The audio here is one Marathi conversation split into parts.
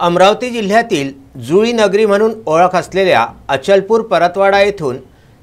अमरावती जिल्ह्यातील जुळी नगरी म्हणून ओळख असलेल्या अचलपूर परतवाडा येथून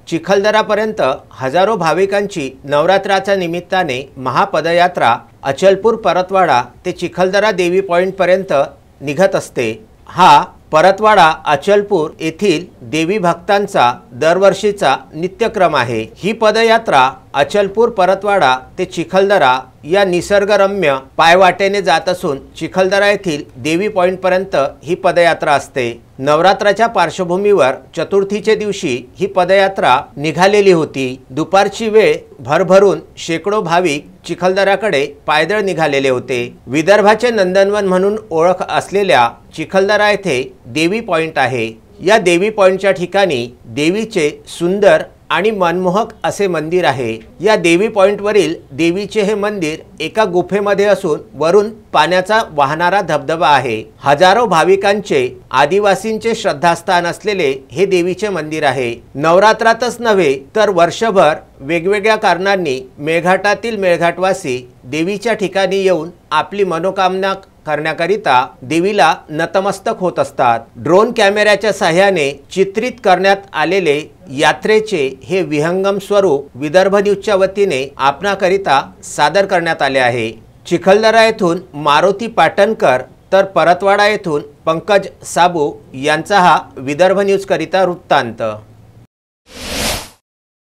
चिखलदरापर्यंत हजारो भाविकांची नवरात्राच्या निमित्ताने महापदयात्रा अचलपूर परतवाडा ते चिखलदरा देवी पॉईंटपर्यंत निघत असते हा परतवाडा अचलपूर येथील देवी भक्तांचा दरवर्षीचा नित्यक्रम आहे ही पदयात्रा अचलपूर परतवाडा ते चिखलदरा या निसर्गरम्य पायवाटेने जात असून चिखलदरा येथील देवी पॉईंटपर्यंत ही पदयात्रा असते नवरात्राच्या पार्श्वभूमीवर चतुर्थीच्या दिवशी ही पदयात्रा निघालेली होती दुपारची वेळ भरभरून शेकडो भाविक चिखलदराकडे पायदळ निघालेले होते विदर्भाचे नंदनवन म्हणून ओळख असलेल्या चिखलदरा येथे देवी पॉइंट आहे या देवी पॉइंटच्या ठिकाणी देवीचे सुंदर आणि मनमोहक असे मंदिर आहे या देवी पॉईंटवरील देवीचे हे मंदिर एका गुफेमध्ये असून वरून पाण्याचा वाहणारा धबधबा आहे हजारो भाविकांचे आदिवासींचे श्रद्धास्थान असलेले हे देवीचे मंदिर आहे नवरात्रातच नव्हे तर वर्षभर वेगवेगळ्या कारणांनी मेळघाटातील मेळघाटवासी देवीच्या ठिकाणी येऊन आपली मनोकामना करण्याकरिता देवीला नतमस्तक होत असतात ड्रोन कॅमेऱ्याच्या सहाय्याने चित्रित करण्यात आलेले यात्रेचे हे विहंगम स्वरूप विदर्भ न्यूजच्या वतीने आपणाकरिता सादर करण्यात आले आहे चिखलदरा येथून मारुती पाटणकर तर परतवाडा येथून पंकज साबू यांचा हा विदर्भ न्यूजकरिता वृत्तांत